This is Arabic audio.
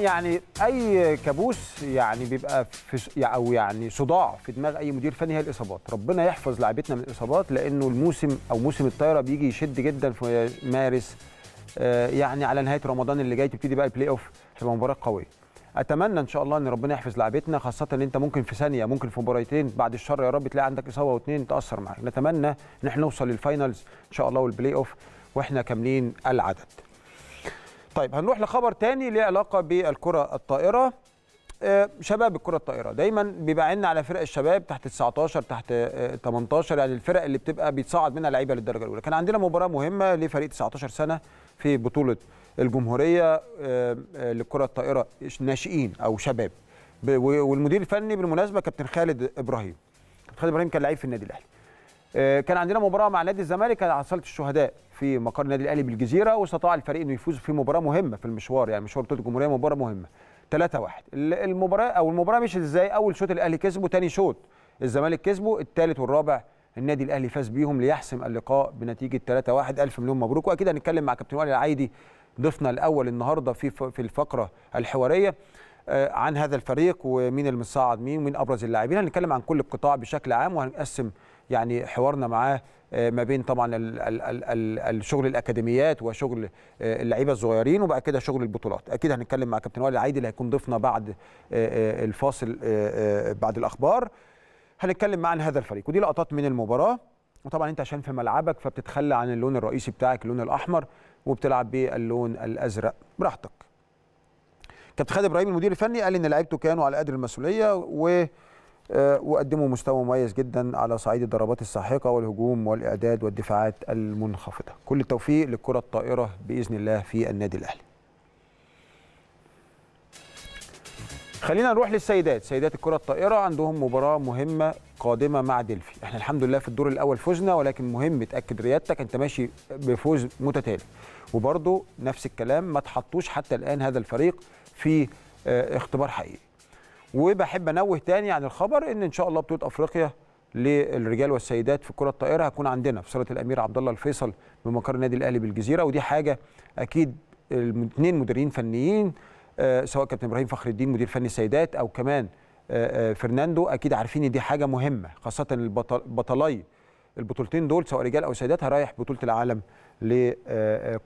يعني اي كابوس يعني بيبقى في او يعني صداع في دماغ اي مدير فني هي الاصابات ربنا يحفظ لعيبتنا من الاصابات لانه الموسم او موسم الطايره بيجي يشد جدا في مارس آه، يعني على نهايه رمضان اللي جاي تبتدي بقى البلاي اوف تبقى مباراه قويه اتمنى ان شاء الله ان ربنا يحفظ لعبتنا خاصه ان انت ممكن في ثانيه ممكن في مباراتين بعد الشر يا رب تلاقي عندك اصابه واثنين تاثر معاك نتمنى ان احنا نوصل للفاينلز ان شاء الله والبلاي اوف واحنا كاملين العدد طيب هنروح لخبر تاني ليه علاقه بالكره الطائره آه، شباب الكره الطائره دايما بيبقى عنا على فرق الشباب تحت 19 تحت 18 آه، يعني الفرق اللي بتبقى بيتصعد منها لعيبه للدرجه الاولى كان عندنا مباراه مهمه لفريق 19 سنه في بطوله الجمهوريه آه، للكره الطائره ناشئين او شباب والمدير الفني بالمناسبه كابتن خالد ابراهيم خالد ابراهيم كان لعيب في النادي الاهلي آه، كان عندنا مباراه مع نادي الزمالك على الشهداء في مقر النادي الاهلي بالجزيره واستطاع الفريق انه يفوز في مباراه مهمه في المشوار يعني مشوار بطوله الجمهوريه مباراه مهمه 3-1 المباراه او المباراه مشيت ازاي اول شوط الاهلي كسبه ثاني شوط الزمالك كسبه الثالث والرابع النادي الاهلي فاز بيهم ليحسم اللقاء بنتيجه 3-1 الف مليون مبروك واكيد هنتكلم مع كابتن وائل العايدي ضيفنا الاول النهارده في في الفقره الحواريه آه، عن هذا الفريق ومين المصعد مين ومين ابرز اللاعبين هنتكلم عن كل القطاع بشكل عام وهنقسم يعني حوارنا معاه آه، ما بين طبعا الشغل الاكاديميات وشغل آه، اللعيبه الصغيرين وبعد كده شغل البطولات اكيد هنتكلم مع كابتن وائل العيدي اللي هيكون ضيفنا بعد الفاصل بعد الاخبار هنتكلم معاه عن هذا الفريق ودي لقطات من المباراه وطبعا انت عشان في ملعبك فبتتخلى عن اللون الرئيسي بتاعك اللون الاحمر وبتلعب باللون الازرق براحتك كابتن خالد ابراهيم المدير الفني قال ان لعيبته كانوا على قدر المسؤوليه و آه، وقدموا مستوى مميز جدا على صعيد الضربات الساحقه والهجوم والاعداد والدفاعات المنخفضه كل التوفيق للكره الطائره باذن الله في النادي الاهلي خلينا نروح للسيدات سيدات الكره الطائره عندهم مباراه مهمه القادمه مع دلفي احنا الحمد لله في الدور الاول فزنا ولكن مهم تاكد ريادتك انت ماشي بفوز متتالي وبرضه نفس الكلام ما تحطوش حتى الان هذا الفريق في آه، اختبار حقيقي وبحب انوه تاني عن الخبر ان ان شاء الله بطوله افريقيا للرجال والسيدات في كرة الطائرة هتكون عندنا في صالة الأمير عبد الله الفيصل بمقر النادي الأهلي بالجزيرة ودي حاجة أكيد الاثنين مديرين فنيين آه، سواء كابتن إبراهيم فخر الدين مدير فني السيدات أو كمان آه، آه، فرناندو اكيد عارفين دي حاجه مهمه خاصه بطلي البطولتين دول سواء رجال او سيدات هرايح بطوله العالم لكره آه،